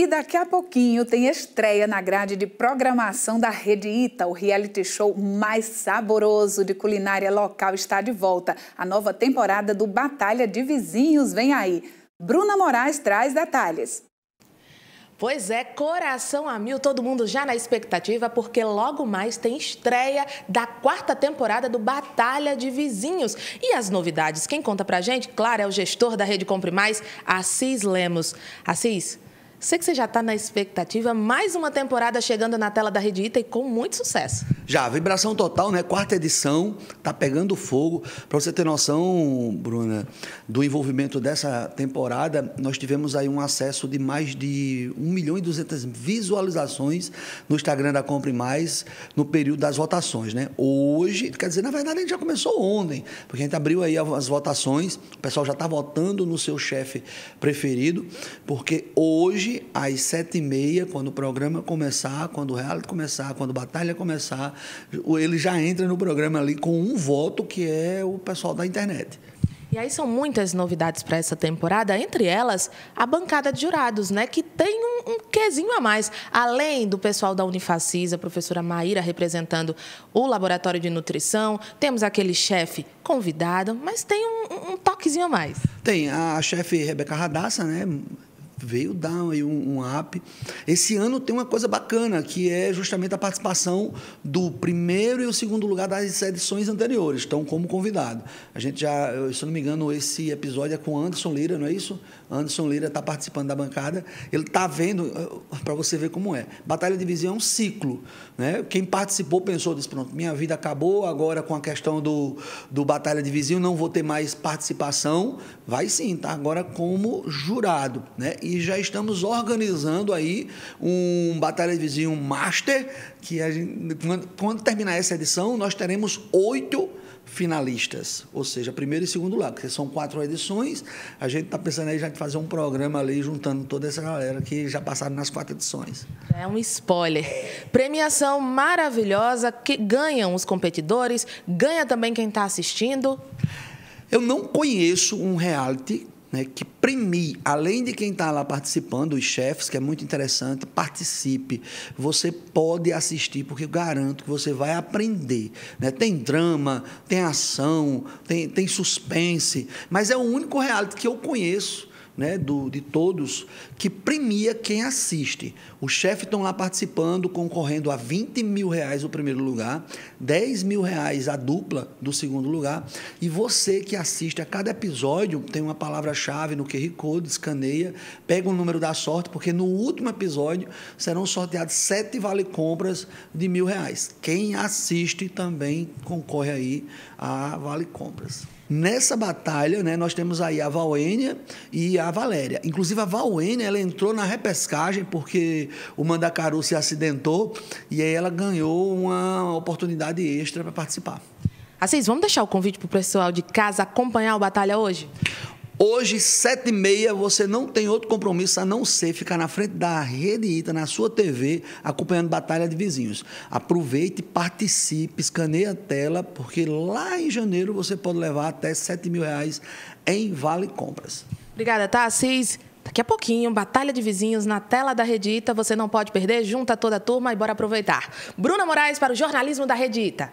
E daqui a pouquinho tem estreia na grade de programação da Rede Ita. O reality show mais saboroso de culinária local está de volta. A nova temporada do Batalha de Vizinhos vem aí. Bruna Moraes traz detalhes. Pois é, coração a mil, todo mundo já na expectativa, porque logo mais tem estreia da quarta temporada do Batalha de Vizinhos. E as novidades, quem conta pra gente, claro, é o gestor da Rede Compre Mais, Assis Lemos. Assis, Sei que você já está na expectativa, mais uma temporada chegando na tela da Rede Ita e com muito sucesso. Já, Vibração Total, né? Quarta edição, tá pegando fogo. Para você ter noção, Bruna, do envolvimento dessa temporada, nós tivemos aí um acesso de mais de 1 milhão e 200 visualizações no Instagram da Compre Mais no período das votações, né? Hoje, quer dizer, na verdade, a gente já começou ontem, porque a gente abriu aí as votações, o pessoal já está votando no seu chefe preferido, porque hoje hoje, às sete e meia, quando o programa começar, quando o reality começar, quando a batalha começar, ele já entra no programa ali com um voto, que é o pessoal da internet. E aí são muitas novidades para essa temporada, entre elas a bancada de jurados, né? Que tem um, um quesinho a mais. Além do pessoal da Unifacisa, a professora Maíra representando o laboratório de nutrição, temos aquele chefe convidado, mas tem um, um toquezinho a mais. Tem, a chefe Rebeca Radassa, né? veio dar aí um, um app. Esse ano tem uma coisa bacana, que é justamente a participação do primeiro e o segundo lugar das edições anteriores, estão como convidado. A gente já, se eu não me engano, esse episódio é com Anderson Lira, não é isso? Anderson Lira está participando da bancada. Ele está vendo, eh, para você ver como é. Batalha de Vizinho é um ciclo. Né? Quem participou pensou, disse, pronto, minha vida acabou agora com a questão do, do Batalha de Vizinho, não vou ter mais participação. Vai sim, tá agora como jurado. Né? E e já estamos organizando aí um Batalha de Vizinho Master, que a gente, quando, quando terminar essa edição, nós teremos oito finalistas, ou seja, primeiro e segundo lugar, porque são quatro edições. A gente está pensando aí já de fazer um programa ali juntando toda essa galera que já passaram nas quatro edições. É um spoiler. Premiação maravilhosa que ganham os competidores, ganha também quem está assistindo. Eu não conheço um reality né, que premie, além de quem está lá participando, os chefes, que é muito interessante, participe. Você pode assistir, porque eu garanto que você vai aprender. Né? Tem drama, tem ação, tem, tem suspense, mas é o único reality que eu conheço né, do, de todos, que premia quem assiste. O chefe estão lá participando, concorrendo a 20 mil reais o primeiro lugar, 10 mil reais a dupla do segundo lugar. E você que assiste a cada episódio, tem uma palavra-chave no QR Code, escaneia, pega o número da sorte, porque no último episódio serão sorteados sete vale-compras de mil reais. Quem assiste também concorre aí a vale-compras. Nessa batalha, né, nós temos aí a Valênia e a a Valéria. Inclusive, a Valene, ela entrou na repescagem porque o Mandacaru se acidentou e aí ela ganhou uma oportunidade extra para participar. Assis, vamos deixar o convite para o pessoal de casa acompanhar o Batalha hoje? Hoje, sete e meia, você não tem outro compromisso a não ser ficar na frente da Rede Ita, na sua TV, acompanhando Batalha de Vizinhos. Aproveite, participe, escaneie a tela, porque lá em janeiro você pode levar até sete mil reais em Vale Compras. Obrigada, tá. Assis, Daqui a pouquinho, Batalha de Vizinhos na tela da Redita. Você não pode perder, junta toda a turma e bora aproveitar. Bruna Moraes para o jornalismo da Redita.